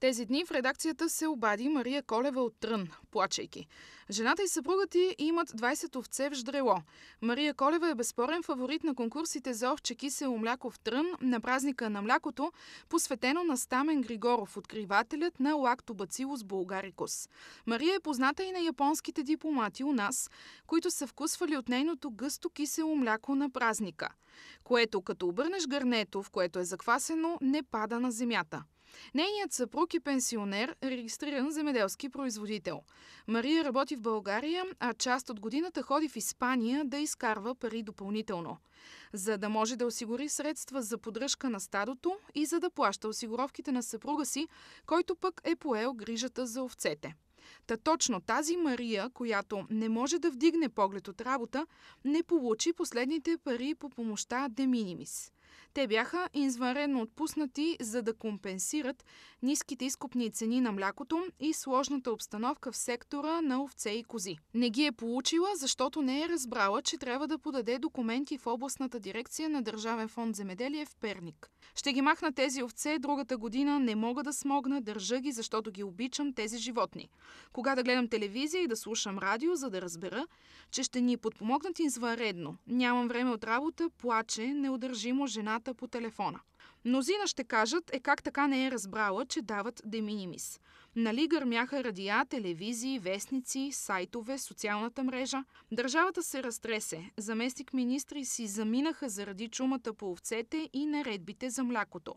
Тези дни в редакцията се обади Мария Колева от Трън, плачейки. Жената и съпругът ти имат 20 овце в ждрело. Мария Колева е безспорен фаворит на конкурсите за овче се мляко в Трън на празника на млякото, посветено на Стамен Григоров, откривателят на лактобацилус булгарикус. Мария е позната и на японските дипломати у нас, които са вкусвали от нейното гъсто кисело мляко на празника, което като обърнеш гърнето, в което е заквасено, не пада на земята – Нейният съпруг е пенсионер, регистриран земеделски производител. Мария работи в България, а част от годината ходи в Испания да изкарва пари допълнително, за да може да осигури средства за поддръжка на стадото и за да плаща осигуровките на съпруга си, който пък е поел грижата за овцете. Та точно тази Мария, която не може да вдигне поглед от работа, не получи последните пари по помощта Деминимис. Те бяха извънредно отпуснати, за да компенсират ниските изкупни цени на млякото и сложната обстановка в сектора на овце и кози. Не ги е получила, защото не е разбрала, че трябва да подаде документи в областната дирекция на Държавен фонд земеделие в Перник. Ще ги махна тези овце другата година, не мога да смогна, държа ги, защото ги обичам тези животни. Кога да гледам телевизия и да слушам радио, за да разбера, че ще ни подпомогнат извънредно. Нямам време от работа, плаче, неудържимо жената по телефона. Мнозина ще кажат е как така не е разбрала, че дават деминимис. Нали гърмяха радия, телевизии, вестници, сайтове, социалната мрежа. Държавата се разтресе. Заместник министри си заминаха заради чумата по овцете и наредбите за млякото.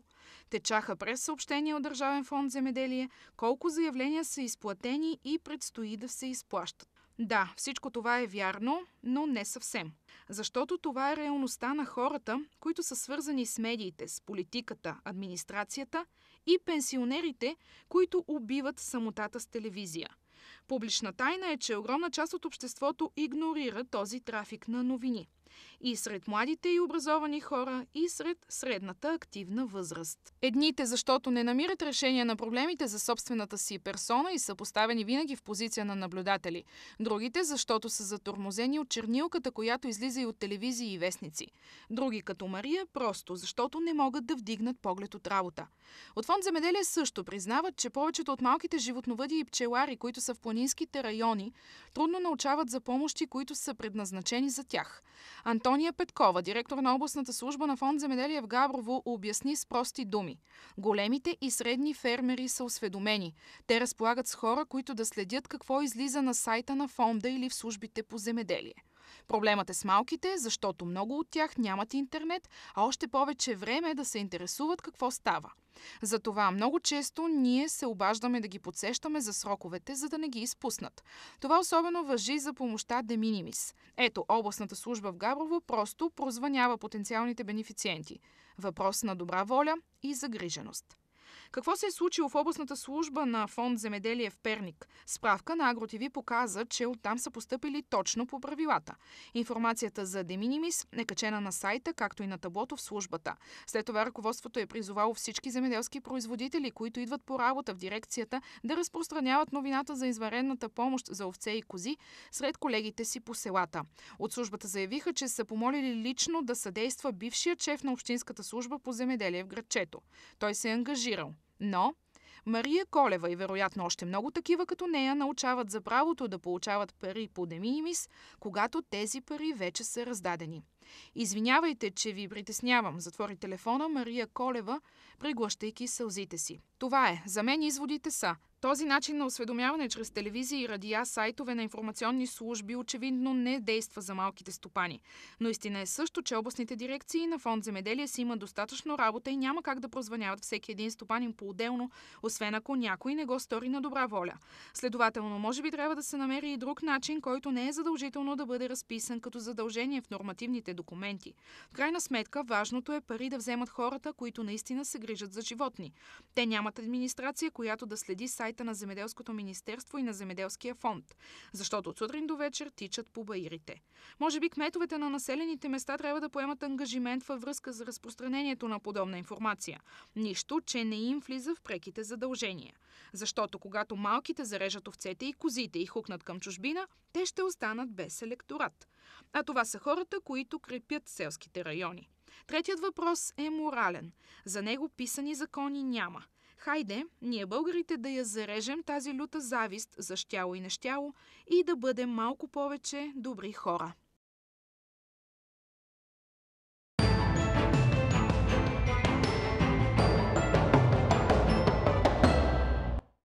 Течаха през съобщения от Държавен фонд земеделие, колко заявления са изплатени и предстои да се изплащат. Да, всичко това е вярно, но не съвсем. Защото това е реалността на хората, които са свързани с медиите, с политиката, администрацията и пенсионерите, които убиват самотата с телевизия. Публична тайна е, че огромна част от обществото игнорира този трафик на новини и сред младите и образовани хора, и сред средната активна възраст. Едните, защото не намират решение на проблемите за собствената си персона и са поставени винаги в позиция на наблюдатели. Другите, защото са затормозени от чернилката, която излиза и от телевизии и вестници. Други, като Мария, просто защото не могат да вдигнат поглед от работа. От фонд Земеделие също признават, че повечето от малките животновъди и пчелари, които са в планинските райони, трудно научават за помощи, които са предназначени за тях. Антон Сония Петкова, директор на областната служба на фонд Земеделие в Габрово, обясни с прости думи. Големите и средни фермери са осведомени. Те разполагат с хора, които да следят какво излиза на сайта на фонда или в службите по земеделие. Проблемът е с малките, защото много от тях нямат интернет, а още повече време е да се интересуват какво става. Затова много често ние се обаждаме да ги подсещаме за сроковете, за да не ги изпуснат. Това особено въжи за помощта De Minimis. Ето, областната служба в Габрово просто прозвънява потенциалните бенефициенти. Въпрос на добра воля и загриженост. Какво се е случило в областната служба на фонд Земеделие в Перник? Справка на AgroTV показа, че оттам са поступили точно по правилата. Информацията за Деминимис е качена на сайта, както и на таблото в службата. След това ръководството е призовало всички земеделски производители, които идват по работа в дирекцията, да разпространяват новината за изварената помощ за овце и кози сред колегите си по селата. От службата заявиха, че са помолили лично да съдейства бившият шеф на Общинската служба по земеделие в градчето. Той се е ангажирал. Но Мария Колева и вероятно още много такива като нея научават за правото да получават пари по деминимис, когато тези пари вече са раздадени. Извинявайте, че ви притеснявам, затвори телефона Мария Колева, приглащайки сълзите си. Това е. За мен изводите са – този начин на осведомяване чрез телевизия и радиа, сайтове на информационни служби очевидно не действа за малките стопани. Но истина е също, че областните дирекции на фонд земеделие си имат достатъчно работа и няма как да прозвъняват всеки един стопанин по-отделно, освен ако някой не го стори на добра воля. Следователно, може би трябва да се намери и друг начин, който не е задължително да бъде разписан като задължение в нормативните документи. В крайна сметка, важното е пари да вземат хората, които наистина се грижат за животни. Те нямат администрация, която да следи сайт сайта на Земеделското министерство и на Земеделския фонд, защото от сутрин до вечер тичат по баирите. Може би кметовете на населените места трябва да поемат ангажимент във връзка за разпространението на подобна информация. Нищо, че не им влиза в преките задължения. Защото когато малките зарежат овцете и козите и хукнат към чужбина, те ще останат без електорат. А това са хората, които крепят селските райони. Третият въпрос е морален. За него писани закони няма. Хайде, ние българите да я зарежем тази люта завист за щяло и нещяло и да бъдем малко повече добри хора.